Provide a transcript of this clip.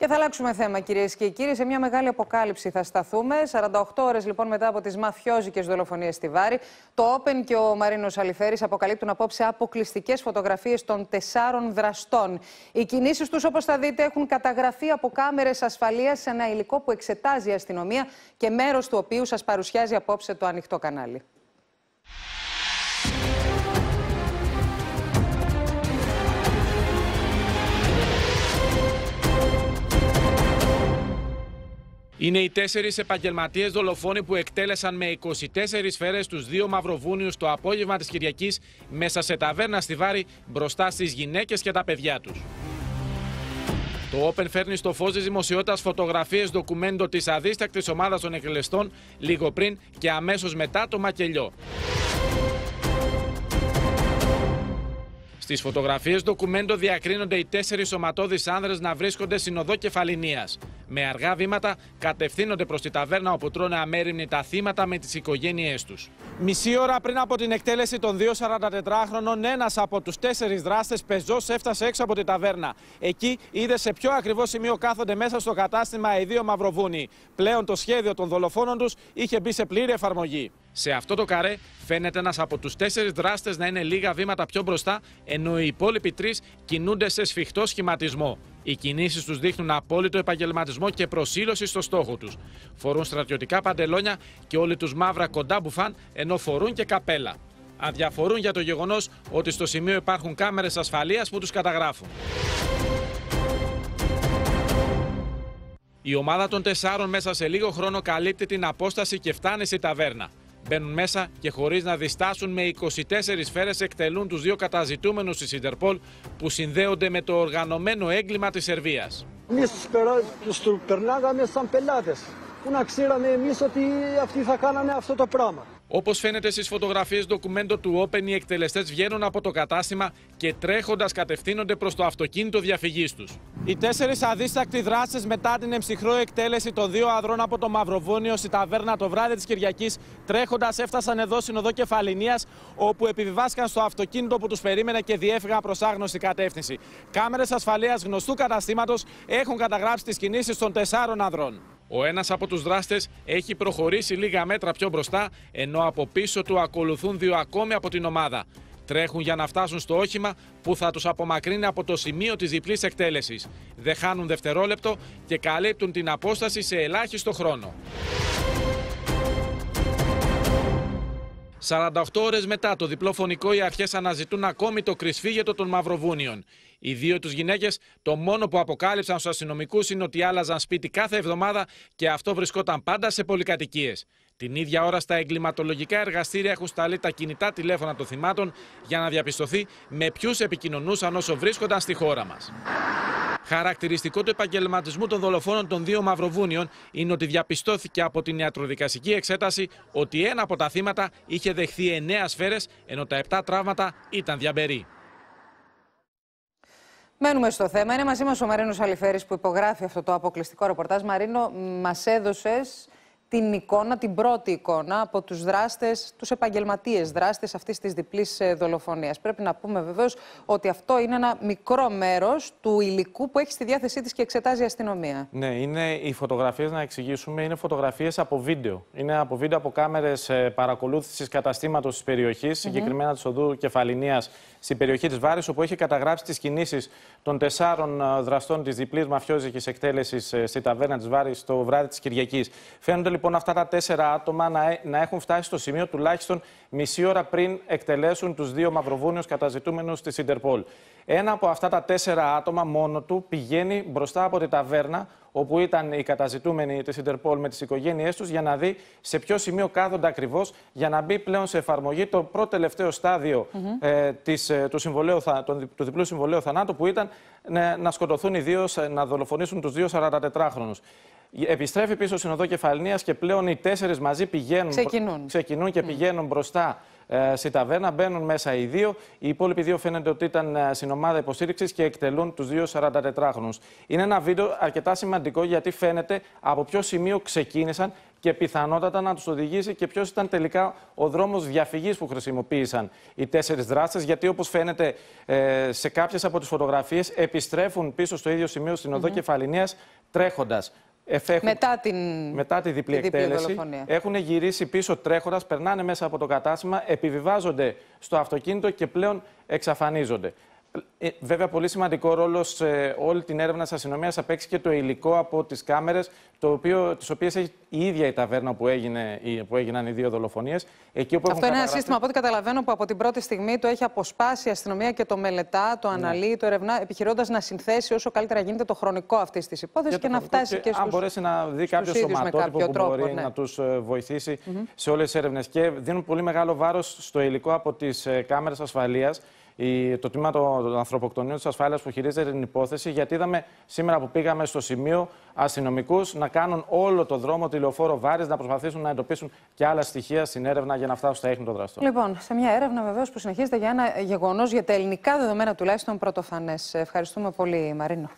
Και θα αλλάξουμε θέμα, κυρίες και κύριοι. Σε μια μεγάλη αποκάλυψη θα σταθούμε. 48 ώρες λοιπόν μετά από τις μαφιόζικες δολοφονίες στη Βάρη, το Όπεν και ο Μαρίνος Αλιφέρης αποκαλύπτουν απόψε αποκλειστικές φωτογραφίες των τεσσάρων δραστών. Οι κινήσεις τους, όπως θα δείτε, έχουν καταγραφεί από κάμερες ασφαλείας σε ένα υλικό που εξετάζει η αστυνομία και μέρος του οποίου σας παρουσιάζει απόψε το ανοιχτό κανάλι. Είναι οι τέσσερις επαγγελματίες δολοφόνοι που εκτέλεσαν με 24 σφαίρες τους δύο Μαυροβούνιους το απόγευμα της Κυριακής μέσα σε ταβέρνα στη Βάρη μπροστά στις γυναίκες και τα παιδιά τους. Το Open φέρνει στο φως της δημοσιότητας φωτογραφίες ντοκουμέντο της αδίστακτης ομάδας των εκτελεστών λίγο πριν και αμέσως μετά το μακελιό. Στις φωτογραφίες ντοκουμέντο διακρίνονται οι τέσσερις σωματώδεις άνδρες να βρίσκονται στην οδό κεφαλινίας με αργά βήματα κατευθύνονται προς τη ταβέρνα όπου τρώνε αμέριμνη τα θύματα με τις οικογένειές τους. Μισή ώρα πριν από την εκτέλεση των 2,44χρονων, ένας από τους τέσσερις δράστες πεζός έφτασε έξω από τη ταβέρνα. Εκεί είδε σε ποιο ακριβώς σημείο κάθονται μέσα στο κατάστημα οι δύο μαυροβούνοι. Πλέον το σχέδιο των δολοφόνων τους είχε μπει σε πλήρη εφαρμογή. Σε αυτό το καρέ φαίνεται ένας από τους τέσσερις δράστες να είναι λίγα βήματα πιο μπροστά, ενώ οι υπόλοιποι τρεις κινούνται σε σφιχτό σχηματισμό. Οι κινήσεις τους δείχνουν απόλυτο επαγγελματισμό και προσήλωση στο στόχο τους. Φορούν στρατιωτικά παντελόνια και όλοι τους μαύρα κοντά μπουφάν, ενώ φορούν και καπέλα. Αδιαφορούν για το γεγονός ότι στο σημείο υπάρχουν κάμερες ασφαλείας που τους καταγράφουν. Η ομάδα των τεσσάρων μέσα σε λίγο χρόνο καλύπτει την απόσταση και φτάνει στη ταβέρνα μπαίνουν μέσα και χωρίς να διστάσουν με 24 σφαίρες εκτελούν τους δύο καταζητούμενους της Ιντερπολ που συνδέονται με το οργανωμένο έγκλημα της Σερβίας. Εμείς τους περνάγαμε σαν πελάτες. Πού να ξέραμε εμείς ότι αυτοί θα κάνανε αυτό το πράγμα. Όπως φαίνεται στις φωτογραφίες ντοκουμέντο του Open, οι εκτελεστές βγαίνουν από το κατάστημα και τρέχοντας κατευθύνονται προς το αυτοκίνητο διαφυγής τους. Οι τέσσερις αδίστακτοι δράστε μετά την εμψυχρό εκτέλεση των δύο αδρών από το Μαυροβούνιο στη ταβέρνα το βράδυ της Κυριακής, τρέχοντας έφτασαν εδώ στην οδό Κεφαλινία, όπου επιβιβάστηκαν στο αυτοκίνητο που τους περίμενε και διέφυγαν προς άγνωστη κατεύθυνση. Κάμερες ασφαλείας γνωστού καταστήματος έχουν καταγράψει τις κινήσεις των τεσσάρων αδρών. Ο ένας από τους δράστες έχει προχωρήσει λίγα μέτρα πιο μπροστά, ενώ από πίσω του ακολουθούν δύο ακόμη από την ομάδα. Τρέχουν για να φτάσουν στο όχημα που θα τους απομακρύνει από το σημείο της διπλής εκτέλεσης. Δεν χάνουν δευτερόλεπτο και καλύπτουν την απόσταση σε ελάχιστο χρόνο. 48 ώρες μετά το διπλό φωνικό οι αρχές αναζητούν ακόμη το κρυσφύγετο των Μαυροβούνιων. Οι δύο τους γυναίκες το μόνο που αποκάλυψαν στους αστυνομικούς είναι ότι άλλαζαν σπίτι κάθε εβδομάδα και αυτό βρισκόταν πάντα σε πολυκατοικίες. Την ίδια ώρα στα εγκληματολογικά εργαστήρια έχουν σταλεί τα κινητά τηλέφωνα των θυμάτων για να διαπιστωθεί με ποιους επικοινωνούσαν όσο βρίσκονταν στη χώρα μας. Χαρακτηριστικό του επαγγελματισμού των δολοφόνων των δύο Μαυροβούνιων είναι ότι διαπιστώθηκε από την ιατροδικαστική εξέταση ότι ένα από τα θύματα είχε δεχθεί εννέα σφαίρες, ενώ τα επτά τραύματα ήταν διαμπερή. Μένουμε στο θέμα. Είναι μαζί μας ο Μαρίνος Αλιφέρης που υπογράφει αυτό το αποκλειστικό ρεπορτάζ. Μαρίνο, μας έδωσες την εικόνα, την πρώτη εικόνα από τους δράστες, τους επαγγελματίες δράστες αυτής της διπλής ε, δολοφονίας. Πρέπει να πούμε βεβαίως ότι αυτό είναι ένα μικρό μέρος του υλικού που έχει στη διάθεσή της και εξετάζει η αστυνομία. Ναι, είναι οι φωτογραφίες να εξηγήσουμε, είναι φωτογραφίες από βίντεο. Είναι από βίντεο από κάμερες παρακολούθησης καταστήματος της περιοχής. mm -hmm. συγκεκριμένα της οδού Κεφαλινία στην περιοχή της Βάρης, όπου έχει καταγράψει τις κινήσεις των τεσσάρων ε, δραστών της διπλής μαφιόζικης εκτέλεσης ε, στη ταβέρνα της Βάρης το βράδυ της Κυριακής. Φαίνονται λοιπόν αυτά τα τέσσερα άτομα να, ε, να έχουν φτάσει στο σημείο τουλάχιστον μισή ώρα πριν εκτελέσουν τους δύο μαυροβούνιους καταζητούμενους της Ιντερπολ. Ένα από αυτά τα τέσσερα άτομα μόνο του πηγαίνει μπροστά από τη ταβέρνα όπου ήταν οι καταζητούμενοι της Ιντερπολ με τις οικογένειές τους, για να δει σε ποιο σημείο κάθονται ακριβώς, για να μπει πλέον σε εφαρμογή το πρώτο τελευταίο στάδιο ε, της, ε, του, συμβολέου, του διπλού συμβολέου θανάτου, που ήταν να σκοτωθούν οι δύο, να δολοφονήσουν τους δύο 44χρονου. Επιστρέφει πίσω στην οδό κεφαλνίας και πλέον οι τέσσερις μαζί πηγαίνουν, ξεκινούν. και mm. πηγαίνουν μπροστά ε, στη ταβέρνα. Μπαίνουν μέσα οι δύο. Οι υπόλοιποι δύο φαίνεται ότι ήταν ε, στην ομάδα υποστήριξης και εκτελούν τους δύο 44χρονου. Είναι ένα βίντεο αρκετά σημαντικό γιατί φαίνεται από ποιο σημείο ξεκίνησαν και πιθανότατα να τους οδηγήσει και ποιος ήταν τελικά ο δρόμος διαφυγής που χρησιμοποίησαν οι τέσσερις δράστες. Γιατί όπως φαίνεται ε, σε κάποιες από τις φωτογραφίες επιστρέφουν πίσω στο ίδιο σημείο στην οδό mm mm-hmm. -hmm. τρέχοντα μετά, την... μετά τη διπλή, εκτέλεση. Έχουν γυρίσει πίσω τρέχοντας, περνάνε μέσα από το κατάστημα, επιβιβάζονται στο αυτοκίνητο και πλέον εξαφανίζονται. Ε, βέβαια, πολύ σημαντικό ρόλο σε όλη την έρευνα της αστυνομίας θα παίξει και το υλικό από τις κάμερες, τις οποίες έχει η ίδια η ταβέρνα που, έγινε, που έγιναν οι δύο δολοφονίες. Αυτό είναι ένα σύστημα, από ό,τι καταλαβαίνω, που από την πρώτη στιγμή το έχει αποσπάσει η αστυνομία και το μελετά, το ναι. αναλύει, το ερευνά, επιχειρώντας να συνθέσει όσο καλύτερα γίνεται το χρονικό αυτής της υπόθεσης και, να φτάσει και, και στου. Αν μπορέσει να δει κάποιο σωματότυπο που τρόπο, μπορεί ναι. να τους ε, βοηθήσει σε όλες τις έρευνες. Και δίνουν πολύ μεγάλο βάρος στο υλικό από τις ε, κάμερες ασφαλείας το τμήμα των, το, ανθρωποκτονίων της ασφάλειας που χειρίζεται την υπόθεση, γιατί είδαμε σήμερα που πήγαμε στο σημείο αστυνομικούς να κάνουν όλο το δρόμο λεωφόρο βάρης, να προσπαθήσουν να εντοπίσουν και άλλα στοιχεία στην έρευνα για να φτάσουν στα έχνη των δραστών. Λοιπόν, σε μια έρευνα βεβαίως που συνεχίζεται για ένα γεγονός για τα ελληνικά δεδομένα τουλάχιστον πρωτοφανές. Ευχαριστούμε πολύ, Μαρίνο.